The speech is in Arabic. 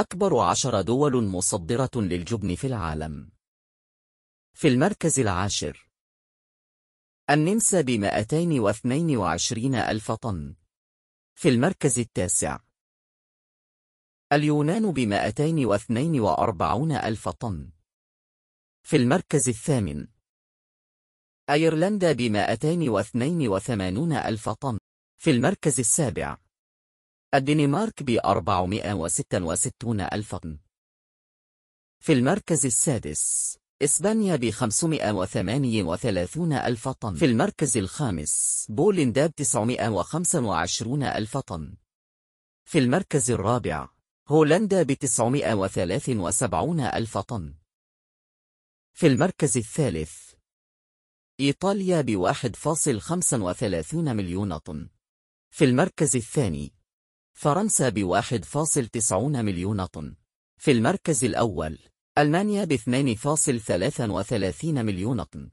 أكبر عشر دول مصدرة للجبن في العالم في المركز العاشر النمسا ب 222 ألف طن في المركز التاسع اليونان ب 242 ألف طن في المركز الثامن أيرلندا ب 282 ألف طن في المركز السابع الدنمارك ب 466 ألف طن. في المركز السادس إسبانيا ب 538 ألف طن في المركز الخامس بولندا ب 925 ألف طن في المركز الرابع هولندا ب 973 ألف طن في المركز الثالث إيطاليا ب 1.35 مليون طن في المركز الثاني فرنسا ب 1.90 مليون طن في المركز الأول ألمانيا ب 2.33 مليون طن